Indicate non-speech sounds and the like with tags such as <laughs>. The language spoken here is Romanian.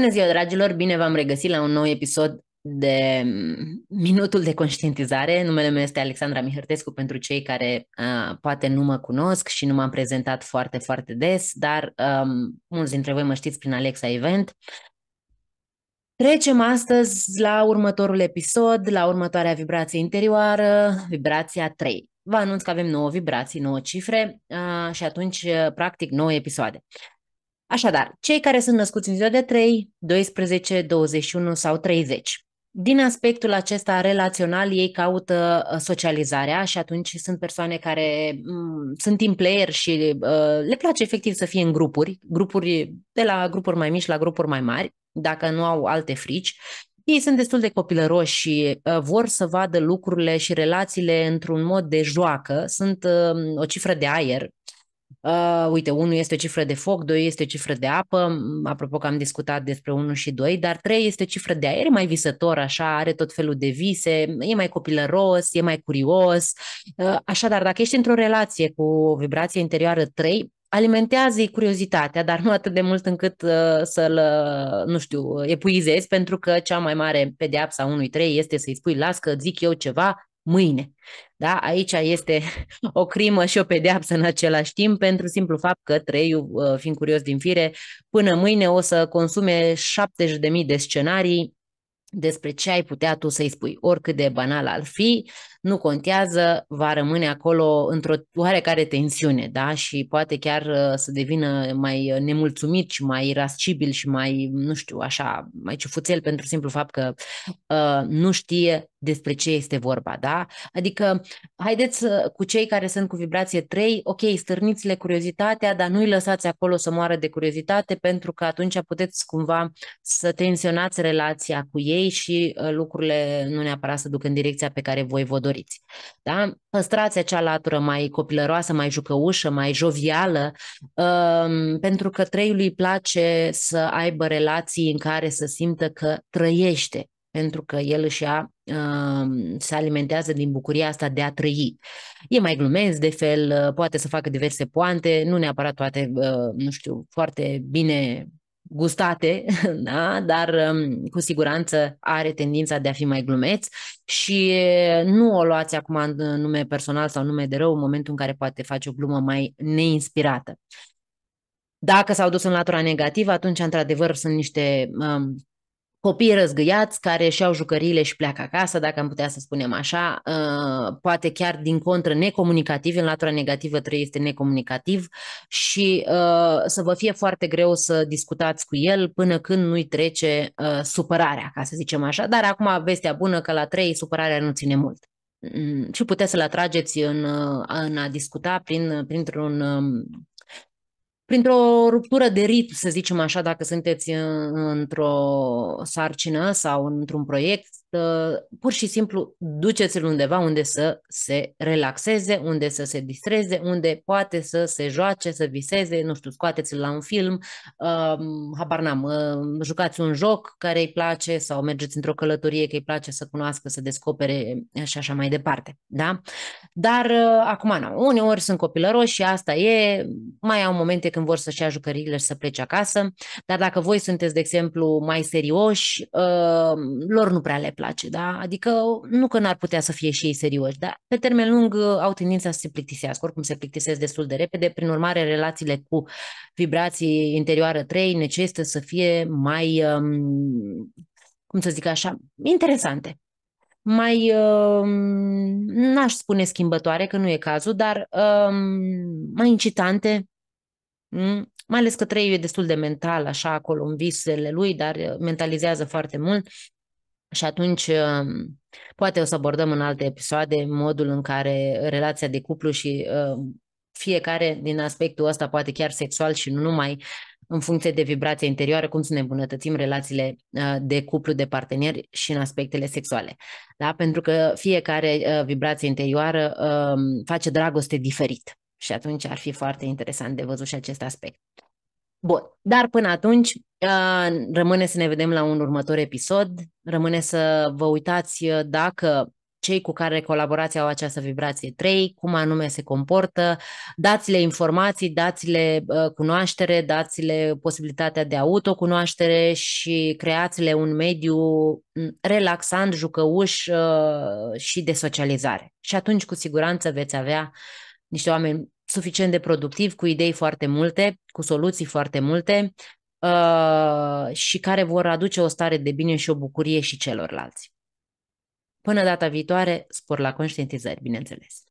Bună ziua, dragilor! Bine v-am regăsit la un nou episod de mm, Minutul de Conștientizare. Numele meu este Alexandra Mihărtescu pentru cei care uh, poate nu mă cunosc și nu m-am prezentat foarte, foarte des, dar um, mulți dintre voi mă știți prin Alexa Event. Trecem astăzi la următorul episod, la următoarea vibrație interioară, vibrația 3. Vă anunț că avem 9 vibrații, 9 cifre uh, și atunci, uh, practic, 9 episoade. Uh, Așadar, cei care sunt născuți în ziua de 3, 12, 21 sau 30. Din aspectul acesta relațional, ei caută uh, socializarea și atunci sunt persoane care m- mm, sunt team player și uh, le place efectiv să fie în grupuri, grupuri de la grupuri mai mici la grupuri mai mari, dacă nu au alte frici. Ei sunt destul de copilăroși și uh, vor să vadă lucrurile și relațiile într-un mod de joacă, sunt uh, o cifră de aer Uh, uite, 1 este o cifră de foc, 2 este o cifră de apă, mm, apropo că am discutat despre 1 și 2, dar 3 este o cifră de aer, e mai visător, așa, are tot felul de vise, e mai copilăros, e mai curios. Uh, așadar, dacă ești într-o relație cu o vibrație interioară 3, alimentează-i curiozitatea, dar nu atât de mult încât uh, să-l, uh, nu știu, epuizezi, pentru că cea mai mare pedeapsa unui trei este să-i spui, las că zic eu ceva, mâine. Da? Aici este <laughs> o crimă și o pedeapsă în același timp pentru simplu fapt că Treiu, uh, fiind curios din fire, până mâine o să consume 70.000 de scenarii despre ce ai putea tu să-i spui, oricât de banal ar fi, nu contează, va rămâne acolo într-o oarecare tensiune, da? Și poate chiar uh, să devină mai uh, nemulțumit și mai irascibil și mai, nu știu, așa, mai ciufuțel pentru simplu fapt că uh, nu știe despre ce este vorba, da? Adică, haideți uh, cu cei care sunt cu vibrație 3, ok, stârniți-le curiozitatea, dar nu-i lăsați acolo să moară de curiozitate, pentru că atunci puteți cumva să tensionați relația cu ei și uh, lucrurile nu neapărat să duc în direcția pe care voi vă doriți doriți. Da? Păstrați acea latură mai copilăroasă, mai jucăușă, mai jovială, um, pentru că treiului îi place să aibă relații în care să simtă că trăiește, pentru că el își ia, um, se alimentează din bucuria asta de a trăi. E mai glumez de fel, uh, poate să facă diverse poante, nu neapărat toate, uh, nu știu, foarte bine gustate, <laughs> da? dar um, cu siguranță are tendința de a fi mai glumeț și uh, nu o luați acum în nume personal sau nume de rău în momentul în care poate face o glumă mai neinspirată. Dacă s-au dus în latura negativă, atunci, într-adevăr, sunt niște um, copii răzgăiați care și-au jucăriile și pleacă acasă, dacă am putea să spunem așa, uh, poate chiar din contră necomunicativ, în latura negativă 3 este necomunicativ și uh, să vă fie foarte greu să discutați cu el până când nu-i trece uh, supărarea, ca să zicem așa, dar acum vestea bună că la 3 supărarea nu ține mult mm, și puteți să-l atrageți în, în a discuta prin, printr-un um, printr-o ruptură de ritm, să zicem așa, dacă sunteți într-o sarcină sau într-un proiect pur și simplu duceți-l undeva unde să se relaxeze, unde să se distreze, unde poate să se joace, să viseze, nu știu, scoateți-l la un film, uh, habar n-am, uh, jucați un joc care îi place sau mergeți într-o călătorie că îi place să cunoască, să descopere și așa mai departe, da? Dar uh, acum, na, uneori sunt copilăroși și asta e, mai au momente când vor să-și ia jucăriile și să plece acasă, dar dacă voi sunteți, de exemplu, mai serioși, uh, lor nu prea le place, da? Adică nu că n-ar putea să fie și ei serioși, dar pe termen lung uh, au tendința să se plictisească, oricum se plictisesc destul de repede, prin urmare relațiile cu vibrații interioară 3 necesită să fie mai, um, cum să zic așa, interesante. Mai, um, n-aș spune schimbătoare, că nu e cazul, dar um, mai incitante, mai ales că trei e destul de mental, așa, acolo în visele lui, dar uh, mentalizează foarte mult. Și atunci, um, poate o să abordăm în alte episoade modul în care relația de cuplu și um, fiecare din aspectul ăsta, poate chiar sexual și nu numai, în funcție de vibrația interioară, cum să ne îmbunătățim relațiile uh, de cuplu, de parteneri și în aspectele sexuale. Da? Pentru că fiecare uh, vibrație interioară um, face dragoste diferit. Și atunci ar fi foarte interesant de văzut și acest aspect. Bun, dar până atunci rămâne să ne vedem la un următor episod, rămâne să vă uitați dacă cei cu care colaborați au această vibrație 3, cum anume se comportă, dați-le informații, dați-le cunoaștere, dați-le posibilitatea de autocunoaștere și creați-le un mediu relaxant, jucăuș și de socializare. Și atunci, cu siguranță, veți avea niște oameni suficient de productiv, cu idei foarte multe, cu soluții foarte multe uh, și care vor aduce o stare de bine și o bucurie și celorlalți. Până data viitoare, spor la conștientizări, bineînțeles.